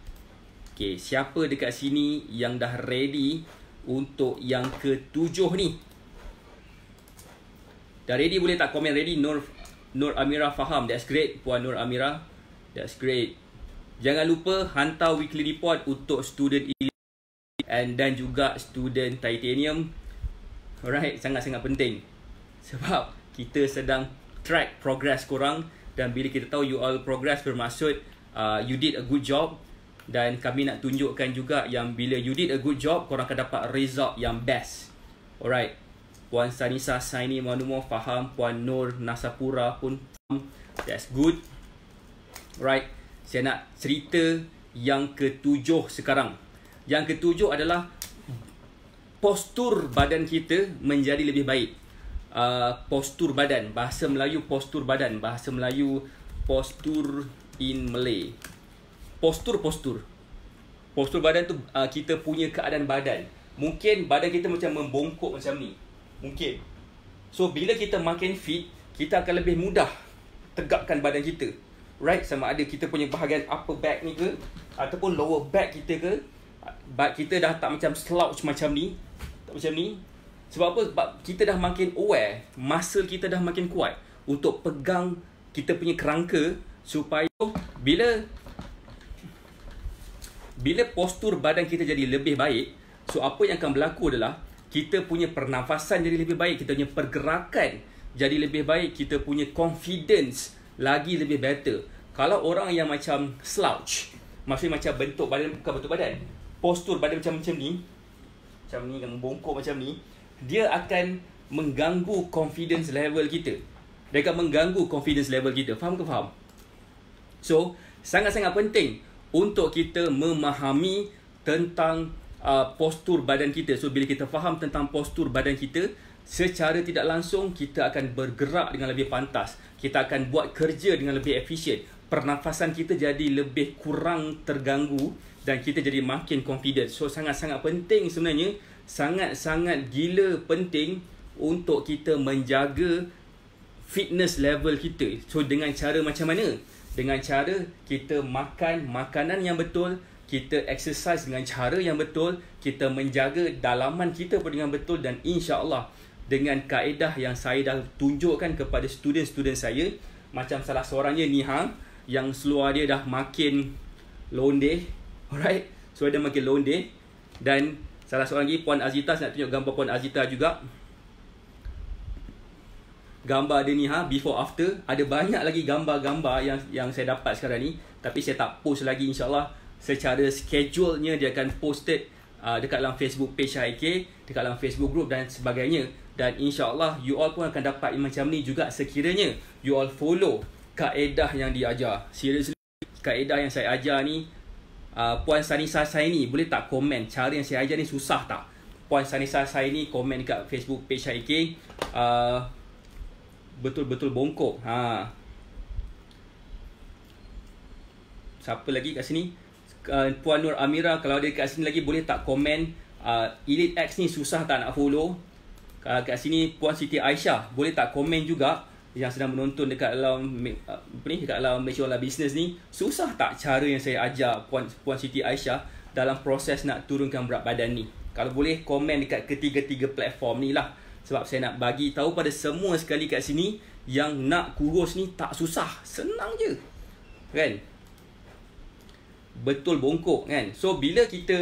Okay, siapa dekat sini yang dah ready untuk yang ketujuh ni? Dah ready boleh tak komen ready? Nur, Nur Amira faham. That's great, Puan Nur Amira. That's great. Jangan lupa hantar weekly report untuk student and dan juga student titanium. Alright, sangat-sangat penting. Sebab kita sedang track progress korang dan bila kita tahu you all progress bermaksud uh, you did a good job dan kami nak tunjukkan juga yang bila you did a good job korang akan dapat result yang best. Alright. Puan Sanisa Saini Manumo faham Puan Nur Nasapura pun faham. That's good. Alright. Saya nak cerita yang ketujuh sekarang. Yang ketujuh adalah postur badan kita menjadi lebih baik uh, postur badan bahasa Melayu postur badan bahasa Melayu postur in Malay postur postur postur badan tu uh, kita punya keadaan badan mungkin badan kita macam membongkok macam ni mungkin so bila kita makin fit kita akan lebih mudah tegakkan badan kita right sama ada kita punya bahagian upper back ni ke ataupun lower back kita ke back kita dah tak macam slouch macam ni tak macam ni sebab apa? Sebab kita dah makin aware, muscle kita dah makin kuat untuk pegang kita punya kerangka supaya bila bila postur badan kita jadi lebih baik, so apa yang akan berlaku adalah kita punya pernafasan jadi lebih baik, kita punya pergerakan jadi lebih baik, kita punya confidence lagi lebih better. Kalau orang yang macam slouch, maksudnya macam bentuk badan bukan bentuk badan, postur badan macam macam ni, macam ni dengan bongkok macam ni, dia akan mengganggu confidence level kita. Dia akan mengganggu confidence level kita. Faham ke faham? So, sangat-sangat penting untuk kita memahami tentang uh, postur badan kita. So, bila kita faham tentang postur badan kita, secara tidak langsung kita akan bergerak dengan lebih pantas. Kita akan buat kerja dengan lebih efisien. Pernafasan kita jadi lebih kurang terganggu dan kita jadi makin confident. So, sangat-sangat penting sebenarnya sangat-sangat gila penting untuk kita menjaga fitness level kita. So dengan cara macam mana? Dengan cara kita makan makanan yang betul, kita exercise dengan cara yang betul, kita menjaga dalaman kita pun dengan betul dan insya-Allah dengan kaedah yang saya dah tunjukkan kepada student-student saya macam salah seorangnya Nihang yang seluar dia dah makin londeh. Alright. So dia makin londeh dan Salah seorang lagi Puan Azita Saya nak tunjuk gambar Puan Azita juga Gambar dia ni ha Before after Ada banyak lagi gambar-gambar Yang yang saya dapat sekarang ni Tapi saya tak post lagi insyaAllah Secara schedule-nya Dia akan posted uh, Dekat dalam Facebook page IK Dekat dalam Facebook group dan sebagainya Dan insyaAllah You all pun akan dapat macam ni juga Sekiranya You all follow Kaedah yang diajar Seriously Kaedah yang saya ajar ni Ah, Puan Sanisa saya ni boleh tak komen cara yang saya ajar ni susah tak? Puan Sanisa saya ni komen dekat Facebook page saya ke uh, ah, Betul-betul bongkok ha. Siapa lagi kat sini? Uh, Puan Nur Amira kalau ada kat sini lagi boleh tak komen uh, Elite X ni susah tak nak follow? Uh, kat sini Puan Siti Aisyah boleh tak komen juga? yang sedang menonton dekat dalam uh, apa ni dekat dalam Malaysia Online Business ni susah tak cara yang saya ajar puan puan Siti Aisyah dalam proses nak turunkan berat badan ni kalau boleh komen dekat ketiga-tiga platform ni lah sebab saya nak bagi tahu pada semua sekali kat sini yang nak kurus ni tak susah senang je kan betul bongkok kan so bila kita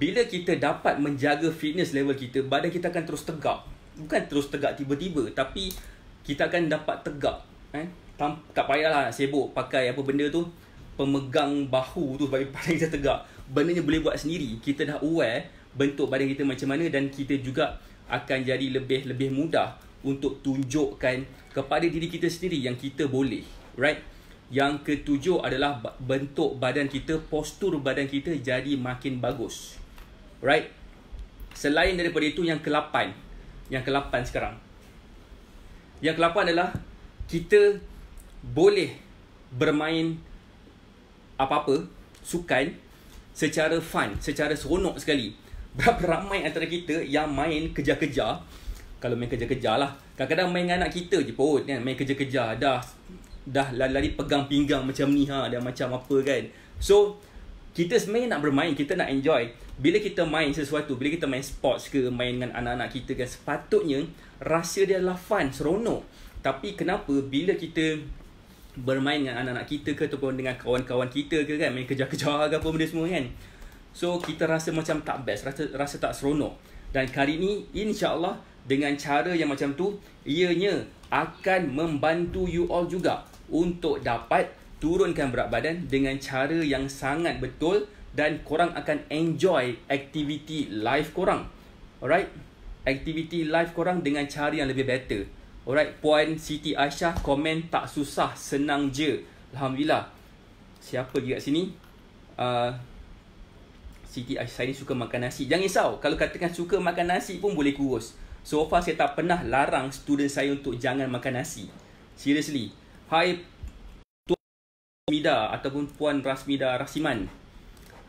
bila kita dapat menjaga fitness level kita badan kita akan terus tegak bukan terus tegak tiba-tiba tapi kita akan dapat tegak eh tak, tak payahlah nak sibuk pakai apa benda tu pemegang bahu tu <laughs> bagi paling kita tegak benda ni boleh buat sendiri kita dah aware bentuk badan kita macam mana dan kita juga akan jadi lebih lebih mudah untuk tunjukkan kepada diri kita sendiri yang kita boleh right yang ketujuh adalah bentuk badan kita postur badan kita jadi makin bagus right selain daripada itu yang ke yang ke sekarang yang kelapan adalah kita boleh bermain apa-apa sukan secara fun, secara seronok sekali. Berapa ramai antara kita yang main kejar-kejar kalau main kejar-kejar lah Kadang-kadang main dengan anak kita je pun kan Main kejar-kejar Dah Dah lari-lari pegang pinggang macam ni ha Dan macam apa kan So Kita sebenarnya nak bermain Kita nak enjoy bila kita main sesuatu, bila kita main sports ke, main dengan anak-anak kita kan sepatutnya rasa dia adalah fun, seronok. Tapi kenapa bila kita bermain dengan anak-anak kita ke ataupun dengan kawan-kawan kita ke kan, main kejar-kejar ke apa benda semua kan. So kita rasa macam tak best, rasa rasa tak seronok. Dan kali ni insya-Allah dengan cara yang macam tu, ianya akan membantu you all juga untuk dapat turunkan berat badan dengan cara yang sangat betul dan korang akan enjoy aktiviti live korang. Alright? Aktiviti live korang dengan cara yang lebih better. Alright, Puan Siti Aisyah komen tak susah, senang je. Alhamdulillah. Siapa lagi kat sini? Uh, Siti Aisyah ni suka makan nasi. Jangan risau, kalau katakan suka makan nasi pun boleh kurus. So far saya tak pernah larang student saya untuk jangan makan nasi. Seriously. Hai Tuan Rasmida ataupun Puan Rasmida Rasiman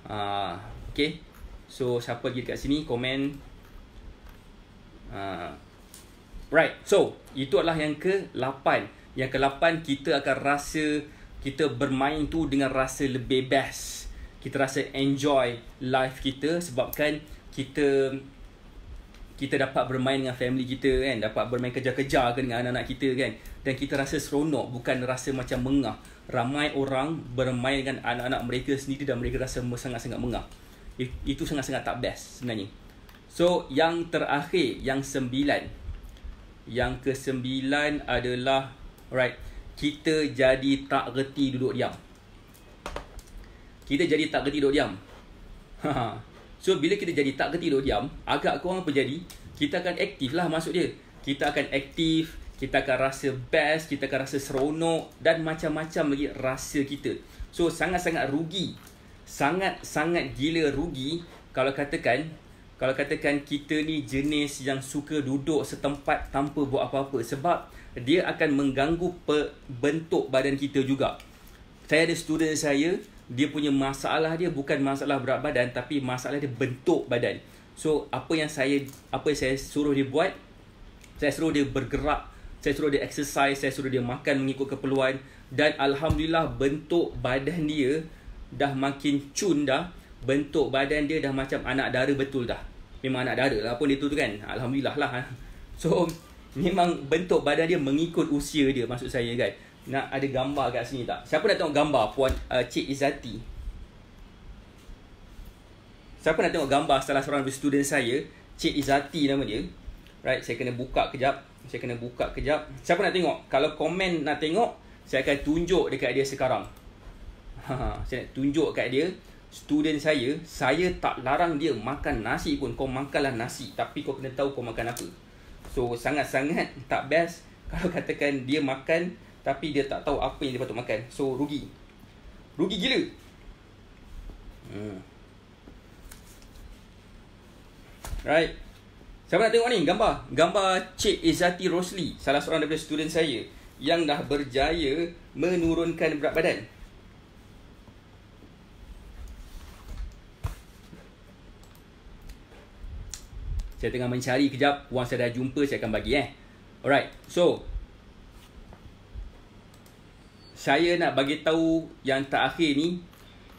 uh, Okay So siapa lagi dekat sini komen. uh, Right So Itu adalah yang ke-8 Yang ke-8 Kita akan rasa Kita bermain tu Dengan rasa lebih best Kita rasa enjoy Life kita Sebabkan Kita kita dapat bermain dengan family kita kan dapat bermain kejar-kejar kan dengan anak-anak kita kan dan kita rasa seronok bukan rasa macam mengah ramai orang bermain dengan anak-anak mereka sendiri dan mereka rasa sangat-sangat mengah. Itu sangat-sangat tak best sebenarnya. So, yang terakhir, yang sembilan. Yang kesembilan adalah, right, kita jadi tak reti duduk diam. Kita jadi tak reti duduk diam. <laughs> so, bila kita jadi tak reti duduk diam, agak kurang apa jadi? Kita akan aktif lah maksud dia. Kita akan aktif, kita akan rasa best, kita akan rasa seronok dan macam-macam lagi rasa kita. So sangat-sangat rugi. Sangat-sangat gila rugi kalau katakan kalau katakan kita ni jenis yang suka duduk setempat tanpa buat apa-apa sebab dia akan mengganggu bentuk badan kita juga. Saya ada student saya, dia punya masalah dia bukan masalah berat badan tapi masalah dia bentuk badan. So apa yang saya apa yang saya suruh dia buat? Saya suruh dia bergerak saya suruh dia exercise, saya suruh dia makan mengikut keperluan dan alhamdulillah bentuk badan dia dah makin cun dah. Bentuk badan dia dah macam anak dara betul dah. Memang anak dara lah pun dia tu, kan. Alhamdulillah lah. Ha. <laughs> So, memang bentuk badan dia mengikut usia dia maksud saya kan. Nak ada gambar kat sini tak? Siapa nak tengok gambar Puan uh, Cik Izati? Siapa nak tengok gambar salah seorang student saya, Cik Izati nama dia. Right, saya kena buka kejap. Saya kena buka kejap. Siapa nak tengok? Kalau komen nak tengok, saya akan tunjuk dekat dia sekarang. Ha, ha, saya nak tunjuk kat dia. Student saya, saya tak larang dia makan nasi pun. Kau makanlah nasi. Tapi kau kena tahu kau makan apa. So, sangat-sangat tak best kalau katakan dia makan tapi dia tak tahu apa yang dia patut makan. So, rugi. Rugi gila. Hmm. Right. Siapa nak tengok ni gambar? Gambar Cik Izati Rosli, salah seorang daripada student saya yang dah berjaya menurunkan berat badan. Saya tengah mencari kejap wang saya dah jumpa saya akan bagi eh. Alright. So saya nak bagi tahu yang tak terakhir ni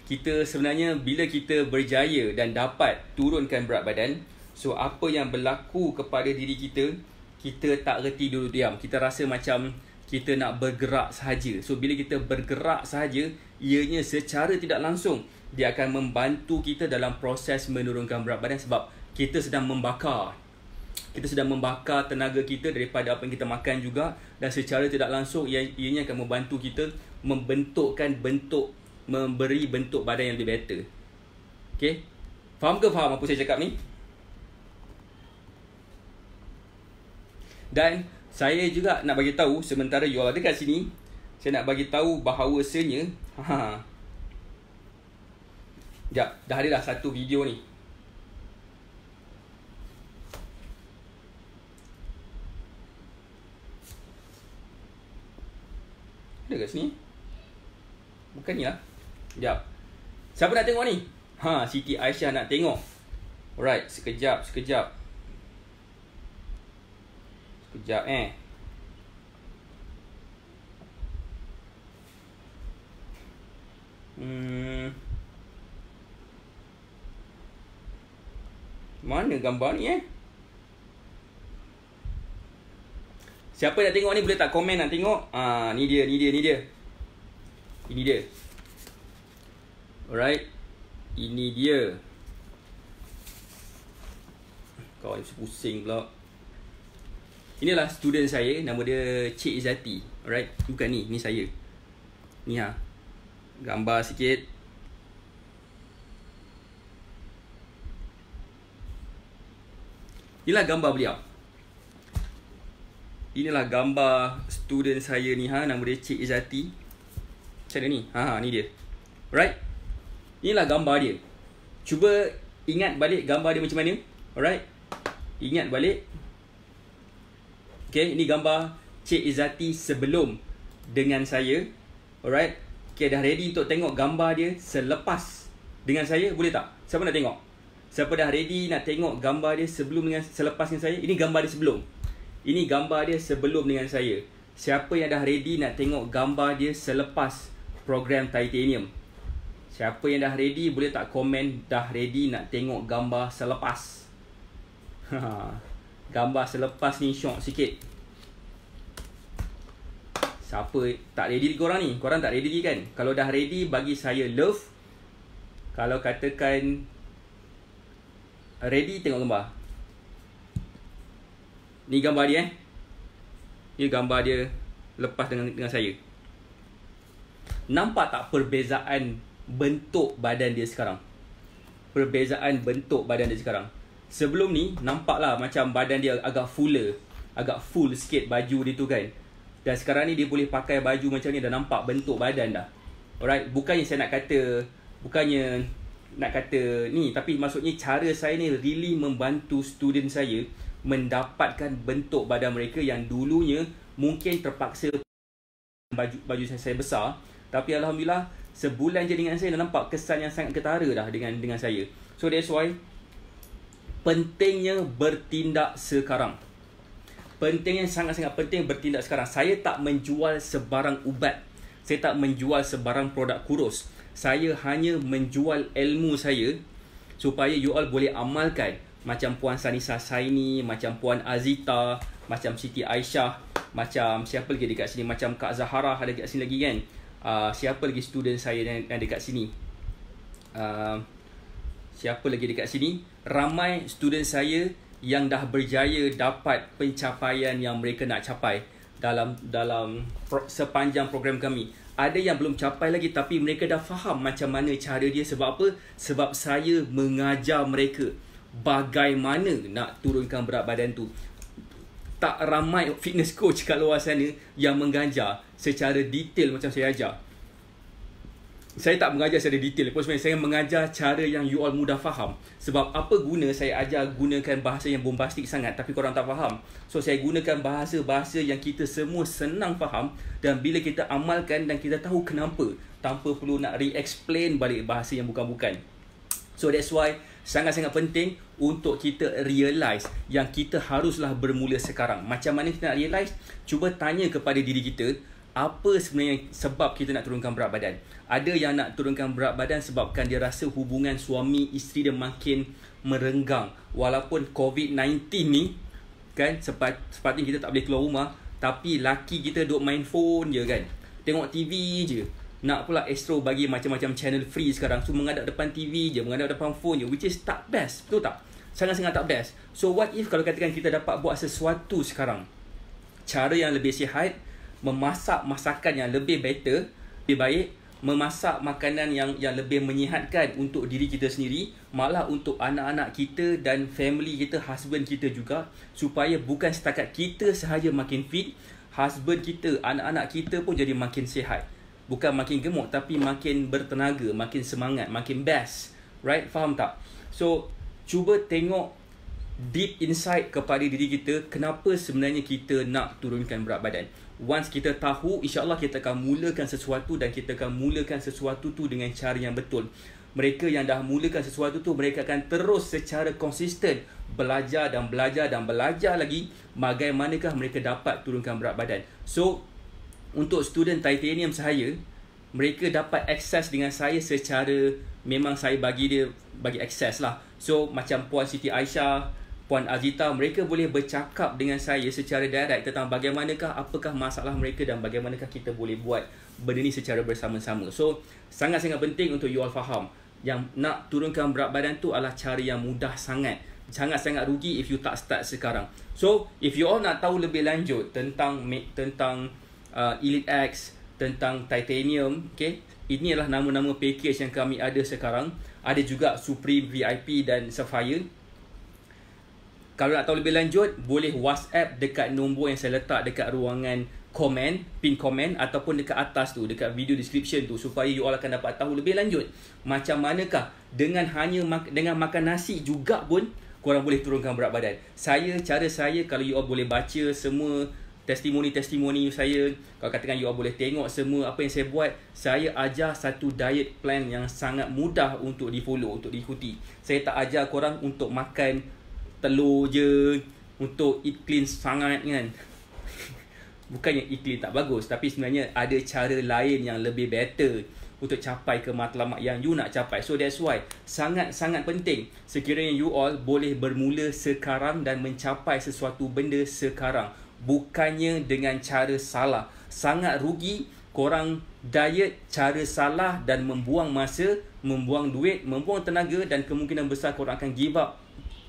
kita sebenarnya bila kita berjaya dan dapat turunkan berat badan So apa yang berlaku kepada diri kita Kita tak reti dulu diam Kita rasa macam kita nak bergerak sahaja So bila kita bergerak sahaja Ianya secara tidak langsung Dia akan membantu kita dalam proses menurunkan berat badan Sebab kita sedang membakar kita sedang membakar tenaga kita daripada apa yang kita makan juga dan secara tidak langsung ia, ianya akan membantu kita membentukkan bentuk memberi bentuk badan yang lebih better. Okey. Faham ke faham apa saya cakap ni? Dan saya juga nak bagi tahu sementara you all ada kat sini, saya nak bagi tahu bahawasanya ha, ha. Jap, dah ada dah satu video ni. Ada kat sini? Bukan ni lah. Jap. Siapa nak tengok ni? Ha, Siti Aisyah nak tengok. Alright, sekejap, sekejap. Sekejap eh. Hmm. Mana gambar ni eh? Siapa nak tengok ni boleh tak komen nak tengok? Ah, ni dia, ni dia, ni dia. Ini dia. Alright. Ini dia. Kau yang pusing pula. Inilah student saya Nama dia Cik Izzati Alright Bukan ni Ni saya Ni ha Gambar sikit Inilah gambar beliau Inilah gambar student saya ni ha Nama dia Cik Izzati Macam mana ni? Ha, ha ni dia Alright Inilah gambar dia Cuba ingat balik gambar dia macam mana Alright Ingat balik Okay, ini gambar Cik Izati sebelum dengan saya. Alright. Okay, dah ready untuk tengok gambar dia selepas dengan saya. Boleh tak? Siapa nak tengok? Siapa dah ready nak tengok gambar dia sebelum dengan selepas dengan saya? Ini gambar dia sebelum. Ini gambar dia sebelum dengan saya. Siapa yang dah ready nak tengok gambar dia selepas program titanium? Siapa yang dah ready boleh tak komen dah ready nak tengok gambar selepas? Haa. <laughs> gambar selepas ni syok sikit Siapa tak ready lagi korang ni? Korang tak ready lagi kan? Kalau dah ready bagi saya love Kalau katakan Ready tengok gambar Ni gambar dia eh Ni gambar dia Lepas dengan dengan saya Nampak tak perbezaan Bentuk badan dia sekarang Perbezaan bentuk badan dia sekarang sebelum ni nampak lah macam badan dia agak fuller agak full sikit baju dia tu kan dan sekarang ni dia boleh pakai baju macam ni dah nampak bentuk badan dah alright bukannya saya nak kata bukannya nak kata ni tapi maksudnya cara saya ni really membantu student saya mendapatkan bentuk badan mereka yang dulunya mungkin terpaksa baju baju saya, saya besar tapi alhamdulillah sebulan je dengan saya dah nampak kesan yang sangat ketara dah dengan dengan saya so that's why pentingnya bertindak sekarang. Pentingnya sangat-sangat penting bertindak sekarang. Saya tak menjual sebarang ubat. Saya tak menjual sebarang produk kurus. Saya hanya menjual ilmu saya supaya you all boleh amalkan macam Puan Sanisa Saini, macam Puan Azita, macam Siti Aisyah, macam siapa lagi dekat sini, macam Kak Zahara ada dekat sini lagi kan. Uh, siapa lagi student saya yang, ada dekat sini. Uh, siapa lagi dekat sini ramai student saya yang dah berjaya dapat pencapaian yang mereka nak capai dalam dalam pro, sepanjang program kami. Ada yang belum capai lagi tapi mereka dah faham macam mana cara dia sebab apa? Sebab saya mengajar mereka bagaimana nak turunkan berat badan tu. Tak ramai fitness coach kat luar sana yang mengajar secara detail macam saya ajar saya tak mengajar secara detail pun sebenarnya saya mengajar cara yang you all mudah faham sebab apa guna saya ajar gunakan bahasa yang bombastik sangat tapi korang tak faham so saya gunakan bahasa-bahasa yang kita semua senang faham dan bila kita amalkan dan kita tahu kenapa tanpa perlu nak re-explain balik bahasa yang bukan-bukan so that's why sangat-sangat penting untuk kita realise yang kita haruslah bermula sekarang macam mana kita nak realize cuba tanya kepada diri kita apa sebenarnya sebab kita nak turunkan berat badan. Ada yang nak turunkan berat badan sebabkan dia rasa hubungan suami isteri dia makin merenggang. Walaupun COVID-19 ni kan sepat, sepatutnya kita tak boleh keluar rumah tapi laki kita duk main phone je kan. Tengok TV je. Nak pula Astro bagi macam-macam channel free sekarang So mengadap depan TV je Mengadap depan phone je Which is tak best Betul tak? Sangat-sangat tak best So what if kalau katakan kita dapat buat sesuatu sekarang Cara yang lebih sihat memasak masakan yang lebih better, lebih baik, memasak makanan yang yang lebih menyihatkan untuk diri kita sendiri, malah untuk anak-anak kita dan family kita, husband kita juga supaya bukan setakat kita sahaja makin fit, husband kita, anak-anak kita pun jadi makin sihat. Bukan makin gemuk tapi makin bertenaga, makin semangat, makin best. Right? Faham tak? So, cuba tengok deep inside kepada diri kita kenapa sebenarnya kita nak turunkan berat badan once kita tahu insya Allah kita akan mulakan sesuatu dan kita akan mulakan sesuatu tu dengan cara yang betul mereka yang dah mulakan sesuatu tu mereka akan terus secara konsisten belajar dan belajar dan belajar lagi bagaimanakah mereka dapat turunkan berat badan so untuk student titanium saya mereka dapat akses dengan saya secara memang saya bagi dia bagi akses lah so macam puan Siti Aisyah Puan Azita, mereka boleh bercakap dengan saya secara direct tentang bagaimanakah apakah masalah mereka dan bagaimanakah kita boleh buat benda ni secara bersama-sama. So, sangat-sangat penting untuk you all faham yang nak turunkan berat badan tu adalah cara yang mudah sangat. Sangat-sangat rugi if you tak start sekarang. So, if you all nak tahu lebih lanjut tentang tentang uh, Elite X, tentang Titanium, okay? Ini adalah nama-nama package yang kami ada sekarang. Ada juga Supreme VIP dan Sapphire. Kalau nak tahu lebih lanjut, boleh WhatsApp dekat nombor yang saya letak dekat ruangan komen, pin komen ataupun dekat atas tu, dekat video description tu supaya you all akan dapat tahu lebih lanjut macam manakah dengan hanya mak- dengan makan nasi juga pun korang boleh turunkan berat badan. Saya, cara saya kalau you all boleh baca semua testimoni-testimoni saya, kalau katakan you all boleh tengok semua apa yang saya buat, saya ajar satu diet plan yang sangat mudah untuk di follow, untuk diikuti. Saya tak ajar korang untuk makan telur je untuk eat clean sangat kan. <laughs> Bukannya eat clean tak bagus tapi sebenarnya ada cara lain yang lebih better untuk capai ke matlamat yang you nak capai. So that's why sangat-sangat penting sekiranya you all boleh bermula sekarang dan mencapai sesuatu benda sekarang. Bukannya dengan cara salah. Sangat rugi korang diet cara salah dan membuang masa, membuang duit, membuang tenaga dan kemungkinan besar korang akan give up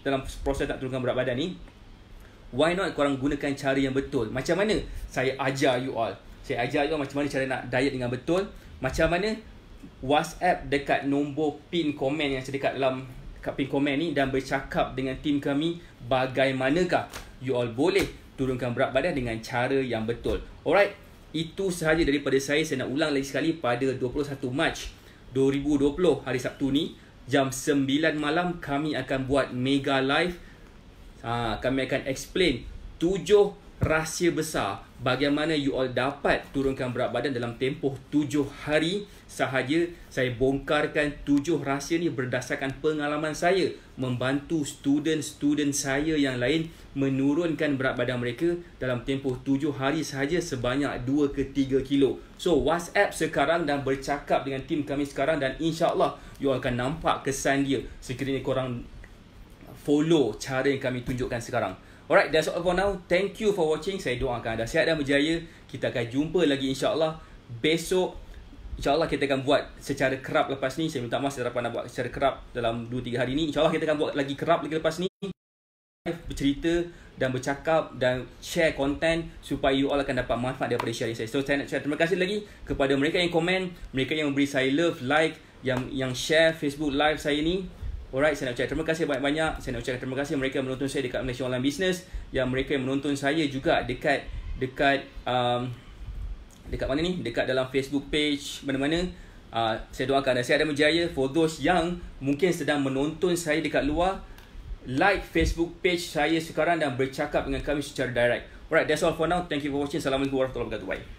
dalam proses nak turunkan berat badan ni why not korang gunakan cara yang betul macam mana saya ajar you all saya ajar you all macam mana cara nak diet dengan betul macam mana whatsapp dekat nombor pin komen yang sedekat dalam dekat pin komen ni dan bercakap dengan tim kami bagaimanakah you all boleh turunkan berat badan dengan cara yang betul alright itu sahaja daripada saya saya nak ulang lagi sekali pada 21 Mac 2020 hari Sabtu ni jam 9 malam kami akan buat mega live. Ha, kami akan explain tujuh rahsia besar bagaimana you all dapat turunkan berat badan dalam tempoh tujuh hari sahaja saya bongkarkan tujuh rahsia ni berdasarkan pengalaman saya membantu student-student saya yang lain menurunkan berat badan mereka dalam tempoh tujuh hari sahaja sebanyak dua ke tiga kilo. So WhatsApp sekarang dan bercakap dengan tim kami sekarang dan insyaAllah you akan nampak kesan dia sekiranya korang follow cara yang kami tunjukkan sekarang. Alright, that's all for now. Thank you for watching. Saya doakan anda sihat dan berjaya. Kita akan jumpa lagi insyaAllah besok InsyaAllah kita akan buat secara kerap lepas ni. Saya minta maaf saya dapat nak buat secara kerap dalam 2-3 hari ni. InsyaAllah kita akan buat lagi kerap lagi lepas ni. Bercerita dan bercakap dan share content supaya you all akan dapat manfaat daripada sharing saya. So saya nak cakap Terima kasih lagi kepada mereka yang komen, mereka yang memberi saya love, like, yang yang share Facebook live saya ni. Alright, saya nak cakap terima kasih banyak-banyak. Saya nak cakap terima kasih mereka yang menonton saya dekat Malaysia Online Business. Yang mereka yang menonton saya juga dekat dekat um, dekat mana ni dekat dalam Facebook page mana-mana uh, saya doakan dan saya ada berjaya for those yang mungkin sedang menonton saya dekat luar like Facebook page saya sekarang dan bercakap dengan kami secara direct alright that's all for now thank you for watching assalamualaikum warahmatullahi wabarakatuh bye